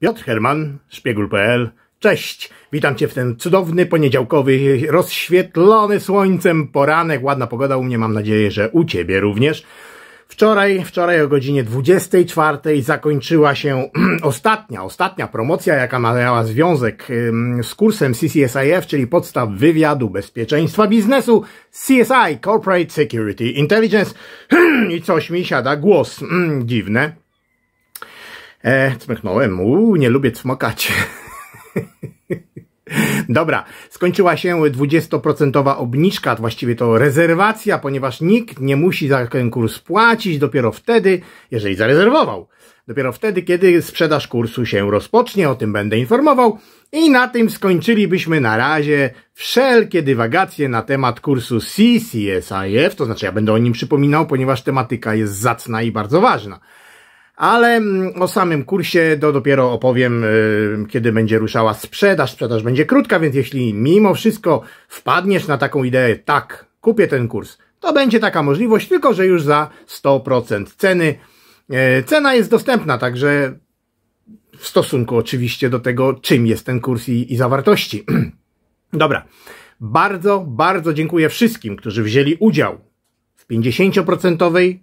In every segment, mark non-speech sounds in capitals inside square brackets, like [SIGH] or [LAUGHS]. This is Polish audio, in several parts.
Piotr Herman, szpiegul.pl. Cześć, witam Cię w ten cudowny, poniedziałkowy, rozświetlony słońcem poranek. Ładna pogoda u mnie, mam nadzieję, że u Ciebie również. Wczoraj, wczoraj o godzinie 24 zakończyła się [CLEARS THROAT] ostatnia, ostatnia promocja, jaka miała związek z kursem CCSIF, czyli podstaw wywiadu bezpieczeństwa biznesu CSI, Corporate Security Intelligence. [CLEARS THROAT] I coś mi siada głos. Mm, dziwne. E, cmyknąłem. Uuu, nie lubię cmokać. [LAUGHS] Dobra, skończyła się 20% obniżka, właściwie to rezerwacja, ponieważ nikt nie musi za ten kurs płacić dopiero wtedy, jeżeli zarezerwował. Dopiero wtedy, kiedy sprzedaż kursu się rozpocznie, o tym będę informował. I na tym skończylibyśmy na razie wszelkie dywagacje na temat kursu CCSIF, to znaczy ja będę o nim przypominał, ponieważ tematyka jest zacna i bardzo ważna ale mm, o samym kursie to dopiero opowiem, y, kiedy będzie ruszała sprzedaż. Sprzedaż będzie krótka, więc jeśli mimo wszystko wpadniesz na taką ideę, tak, kupię ten kurs, to będzie taka możliwość, tylko że już za 100% ceny. E, cena jest dostępna, także w stosunku oczywiście do tego, czym jest ten kurs i, i zawartości. [CLEARS THROAT] Dobra. Bardzo, bardzo dziękuję wszystkim, którzy wzięli udział w 50%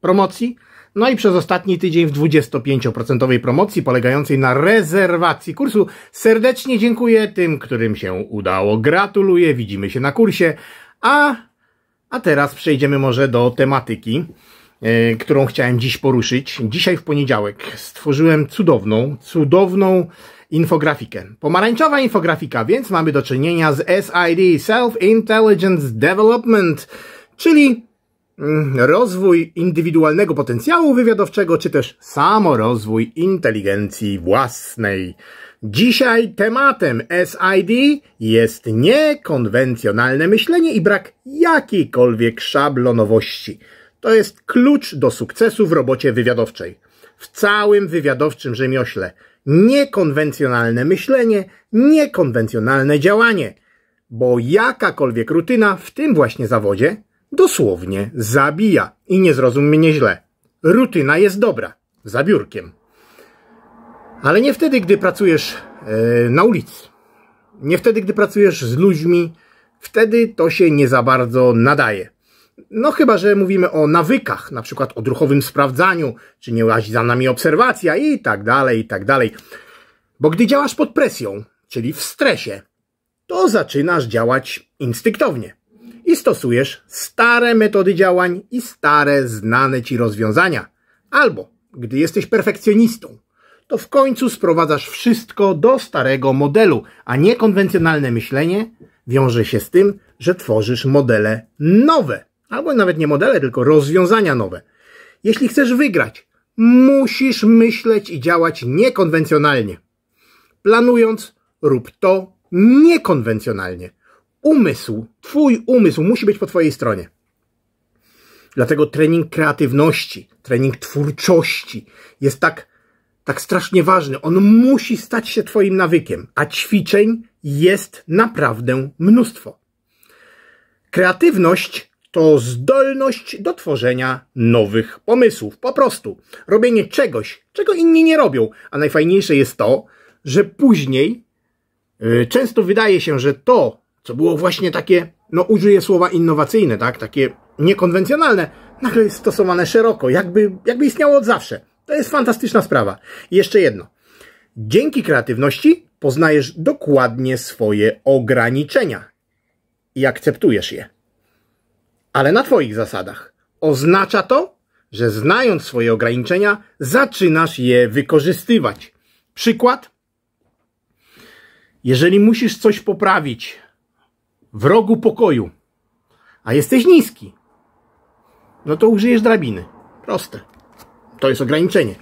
promocji no i przez ostatni tydzień w 25% promocji polegającej na rezerwacji kursu. Serdecznie dziękuję tym, którym się udało. Gratuluję, widzimy się na kursie. A, a teraz przejdziemy może do tematyki, yy, którą chciałem dziś poruszyć. Dzisiaj w poniedziałek stworzyłem cudowną, cudowną infografikę. Pomarańczowa infografika, więc mamy do czynienia z SID, Self Intelligence Development, czyli Mm, rozwój indywidualnego potencjału wywiadowczego, czy też samorozwój inteligencji własnej. Dzisiaj tematem SID jest niekonwencjonalne myślenie i brak jakiejkolwiek szablonowości. To jest klucz do sukcesu w robocie wywiadowczej. W całym wywiadowczym rzemiośle. Niekonwencjonalne myślenie, niekonwencjonalne działanie. Bo jakakolwiek rutyna w tym właśnie zawodzie dosłownie zabija. I nie zrozum mnie źle. Rutyna jest dobra, za biurkiem. Ale nie wtedy, gdy pracujesz yy, na ulicy. Nie wtedy, gdy pracujesz z ludźmi. Wtedy to się nie za bardzo nadaje. No chyba, że mówimy o nawykach, na przykład o odruchowym sprawdzaniu, czy nie łazi za nami obserwacja i tak dalej, i tak dalej. Bo gdy działasz pod presją, czyli w stresie, to zaczynasz działać instynktownie i stosujesz stare metody działań i stare znane ci rozwiązania. Albo, gdy jesteś perfekcjonistą, to w końcu sprowadzasz wszystko do starego modelu, a niekonwencjonalne myślenie wiąże się z tym, że tworzysz modele nowe, albo nawet nie modele, tylko rozwiązania nowe. Jeśli chcesz wygrać, musisz myśleć i działać niekonwencjonalnie. Planując, rób to niekonwencjonalnie umysł, twój umysł musi być po twojej stronie. Dlatego trening kreatywności, trening twórczości jest tak, tak strasznie ważny. On musi stać się twoim nawykiem, a ćwiczeń jest naprawdę mnóstwo. Kreatywność to zdolność do tworzenia nowych pomysłów. Po prostu robienie czegoś, czego inni nie robią. A najfajniejsze jest to, że później yy, często wydaje się, że to, co było właśnie takie, no użyję słowa innowacyjne, tak, takie niekonwencjonalne, nagle jest stosowane szeroko, jakby, jakby istniało od zawsze. To jest fantastyczna sprawa. I jeszcze jedno. Dzięki kreatywności poznajesz dokładnie swoje ograniczenia i akceptujesz je. Ale na Twoich zasadach. Oznacza to, że znając swoje ograniczenia, zaczynasz je wykorzystywać. Przykład. Jeżeli musisz coś poprawić w rogu pokoju, a jesteś niski, no to użyjesz drabiny. Proste. To jest ograniczenie,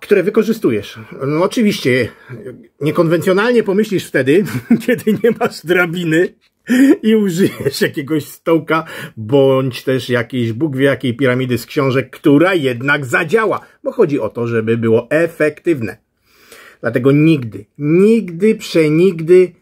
które wykorzystujesz. No oczywiście, niekonwencjonalnie pomyślisz wtedy, [LAUGHS] kiedy nie masz drabiny i użyjesz jakiegoś stołka, bądź też jakiejś, Bóg wie jakiej piramidy z książek, która jednak zadziała, bo chodzi o to, żeby było efektywne. Dlatego nigdy, nigdy, przenigdy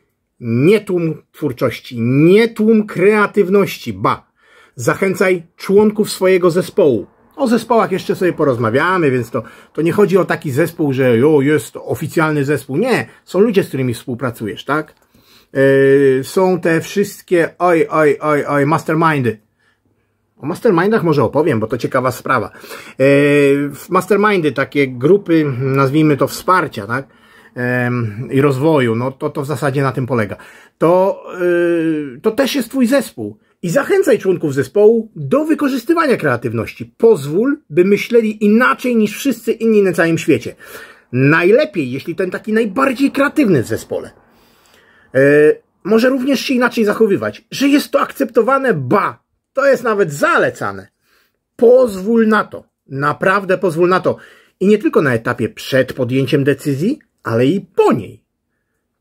nie tłum twórczości, nie tłum kreatywności, ba. Zachęcaj członków swojego zespołu. O zespołach jeszcze sobie porozmawiamy, więc to, to nie chodzi o taki zespół, że jo, jest oficjalny zespół. Nie, są ludzie, z którymi współpracujesz, tak? Yy, są te wszystkie, oj, oj, oj, oj, mastermindy. O mastermindach może opowiem, bo to ciekawa sprawa. Yy, mastermindy, takie grupy, nazwijmy to wsparcia, tak? i rozwoju, no to, to w zasadzie na tym polega. To, y, to też jest twój zespół. I zachęcaj członków zespołu do wykorzystywania kreatywności. Pozwól, by myśleli inaczej niż wszyscy inni na całym świecie. Najlepiej, jeśli ten taki najbardziej kreatywny w zespole. Y, może również się inaczej zachowywać, że jest to akceptowane, ba, to jest nawet zalecane. Pozwól na to. Naprawdę pozwól na to. I nie tylko na etapie przed podjęciem decyzji, ale i po niej.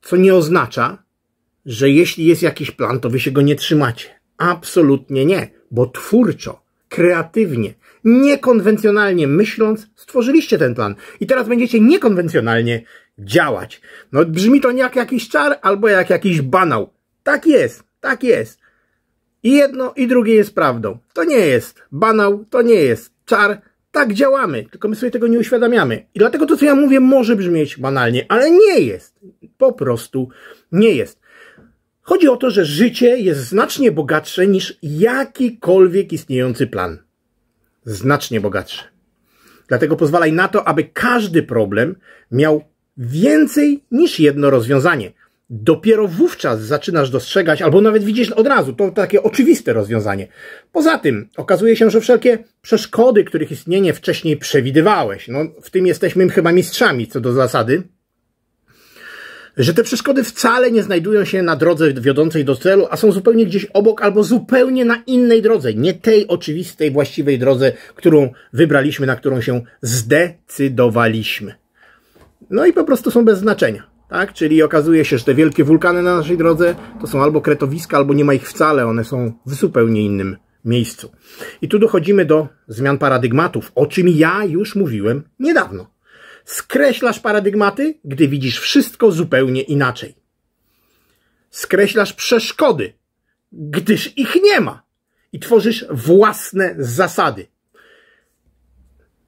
Co nie oznacza, że jeśli jest jakiś plan, to wy się go nie trzymacie. Absolutnie nie, bo twórczo, kreatywnie, niekonwencjonalnie myśląc, stworzyliście ten plan. I teraz będziecie niekonwencjonalnie działać. No brzmi to nie jak jakiś czar, albo jak jakiś banał. Tak jest, tak jest. I jedno i drugie jest prawdą. To nie jest banał, to nie jest czar, tak działamy, tylko my sobie tego nie uświadamiamy. I dlatego to, co ja mówię, może brzmieć banalnie, ale nie jest. Po prostu nie jest. Chodzi o to, że życie jest znacznie bogatsze niż jakikolwiek istniejący plan. Znacznie bogatsze. Dlatego pozwalaj na to, aby każdy problem miał więcej niż jedno rozwiązanie dopiero wówczas zaczynasz dostrzegać, albo nawet widzisz od razu, to takie oczywiste rozwiązanie. Poza tym okazuje się, że wszelkie przeszkody, których istnienie wcześniej przewidywałeś, no w tym jesteśmy chyba mistrzami co do zasady, że te przeszkody wcale nie znajdują się na drodze wiodącej do celu, a są zupełnie gdzieś obok albo zupełnie na innej drodze, nie tej oczywistej, właściwej drodze, którą wybraliśmy, na którą się zdecydowaliśmy. No i po prostu są bez znaczenia. Tak? Czyli okazuje się, że te wielkie wulkany na naszej drodze to są albo kretowiska, albo nie ma ich wcale, one są w zupełnie innym miejscu. I tu dochodzimy do zmian paradygmatów, o czym ja już mówiłem niedawno. Skreślasz paradygmaty, gdy widzisz wszystko zupełnie inaczej. Skreślasz przeszkody, gdyż ich nie ma i tworzysz własne zasady.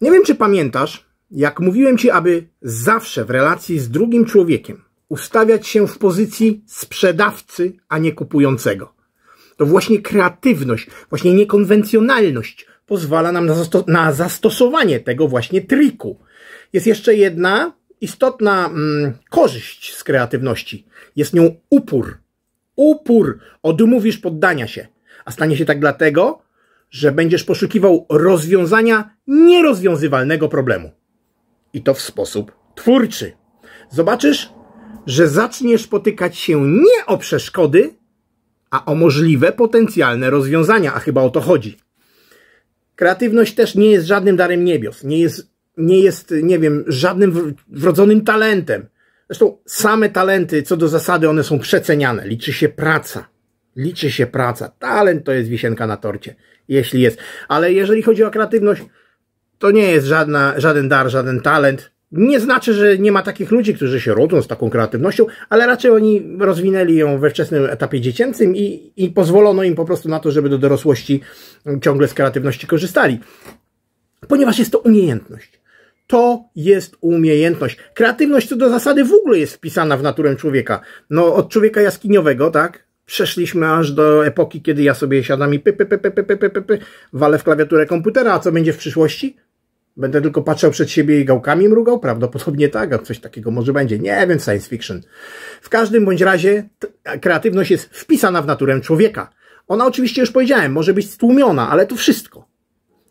Nie wiem, czy pamiętasz, jak mówiłem Ci, aby zawsze w relacji z drugim człowiekiem ustawiać się w pozycji sprzedawcy, a nie kupującego. To właśnie kreatywność, właśnie niekonwencjonalność pozwala nam na, na zastosowanie tego właśnie triku. Jest jeszcze jedna istotna mm, korzyść z kreatywności. Jest nią upór. Upór. Odmówisz poddania się. A stanie się tak dlatego, że będziesz poszukiwał rozwiązania nierozwiązywalnego problemu i to w sposób twórczy. Zobaczysz, że zaczniesz potykać się nie o przeszkody, a o możliwe potencjalne rozwiązania, a chyba o to chodzi. Kreatywność też nie jest żadnym darem niebios, nie jest, nie, jest, nie wiem, żadnym wrodzonym talentem. Zresztą same talenty, co do zasady, one są przeceniane. Liczy się praca. Liczy się praca. Talent to jest wisienka na torcie, jeśli jest. Ale jeżeli chodzi o kreatywność, to nie jest żadna, żaden dar, żaden talent. Nie znaczy, że nie ma takich ludzi, którzy się rodzą z taką kreatywnością, ale raczej oni rozwinęli ją we wczesnym etapie dziecięcym i, i pozwolono im po prostu na to, żeby do dorosłości ciągle z kreatywności korzystali. Ponieważ jest to umiejętność. To jest umiejętność. Kreatywność co do zasady w ogóle jest wpisana w naturę człowieka. No, od człowieka jaskiniowego, tak? Przeszliśmy aż do epoki, kiedy ja sobie siadam i py, py, py, py, py, py, py, py, py, walę w klawiaturę komputera, a co będzie w przyszłości? Będę tylko patrzał przed siebie i gałkami mrugał? Prawdopodobnie tak, a coś takiego może będzie. Nie wiem, science fiction. W każdym bądź razie kreatywność jest wpisana w naturę człowieka. Ona oczywiście już powiedziałem, może być stłumiona, ale to wszystko.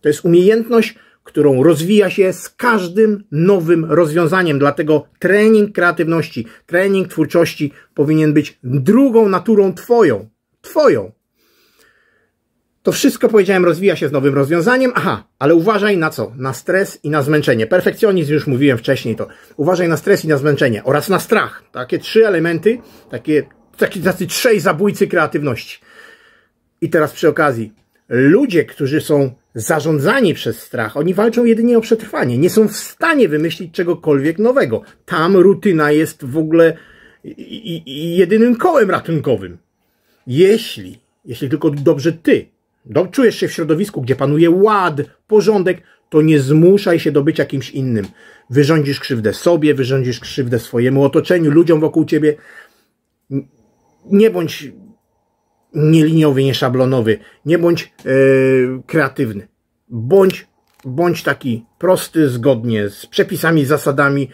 To jest umiejętność, którą rozwija się z każdym nowym rozwiązaniem. Dlatego trening kreatywności, trening twórczości powinien być drugą naturą twoją. Twoją. To wszystko, powiedziałem, rozwija się z nowym rozwiązaniem. Aha, ale uważaj na co? Na stres i na zmęczenie. Perfekcjonizm już mówiłem wcześniej to. Uważaj na stres i na zmęczenie oraz na strach. Takie trzy elementy, takie, takie tacy trzej zabójcy kreatywności. I teraz przy okazji, ludzie, którzy są zarządzani przez strach, oni walczą jedynie o przetrwanie. Nie są w stanie wymyślić czegokolwiek nowego. Tam rutyna jest w ogóle jedynym kołem ratunkowym. Jeśli, jeśli tylko dobrze ty czujesz się w środowisku, gdzie panuje ład, porządek, to nie zmuszaj się do bycia kimś innym. Wyrządzisz krzywdę sobie, wyrządzisz krzywdę swojemu otoczeniu, ludziom wokół ciebie. Nie bądź nieliniowy, nieszablonowy, nie bądź yy, kreatywny. Bądź, bądź taki prosty, zgodnie z przepisami, zasadami.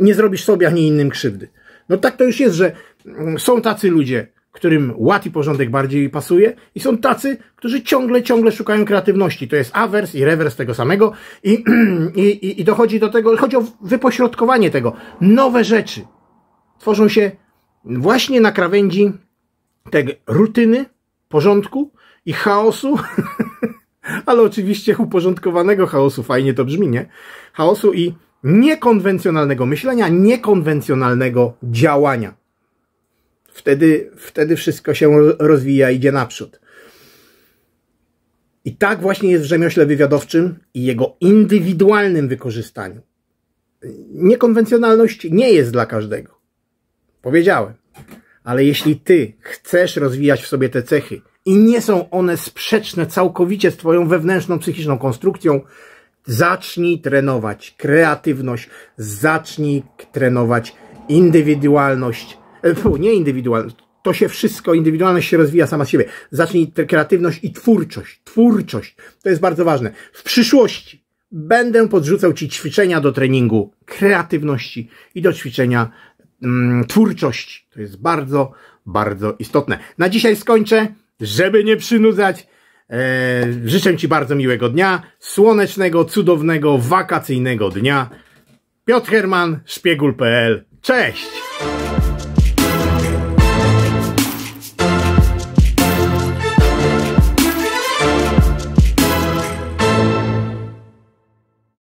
Nie zrobisz sobie ani innym krzywdy. No tak to już jest, że mm, są tacy ludzie, którym ład i porządek bardziej pasuje i są tacy, którzy ciągle, ciągle szukają kreatywności. To jest awers i rewers tego samego i, [CLEARS THROAT] i, i dochodzi do tego, chodzi o wypośrodkowanie tego. Nowe rzeczy tworzą się właśnie na krawędzi tego rutyny, porządku i chaosu, [LAUGHS] ale oczywiście uporządkowanego chaosu, fajnie to brzmi, nie? Chaosu i niekonwencjonalnego myślenia, niekonwencjonalnego działania. Wtedy, wtedy wszystko się rozwija, idzie naprzód. I tak właśnie jest w rzemiośle wywiadowczym i jego indywidualnym wykorzystaniu. Niekonwencjonalność nie jest dla każdego. Powiedziałem. Ale jeśli ty chcesz rozwijać w sobie te cechy i nie są one sprzeczne całkowicie z twoją wewnętrzną psychiczną konstrukcją, zacznij trenować kreatywność, zacznij trenować indywidualność, E, nie indywidualność. To się wszystko, indywidualność się rozwija sama z siebie. Zacznij kreatywność i twórczość. Twórczość. To jest bardzo ważne. W przyszłości będę podrzucał Ci ćwiczenia do treningu kreatywności i do ćwiczenia mm, twórczości. To jest bardzo, bardzo istotne. Na dzisiaj skończę, żeby nie przynudzać. E, życzę Ci bardzo miłego dnia, słonecznego, cudownego, wakacyjnego dnia. Piotr Herman, szpiegul.pl. Cześć!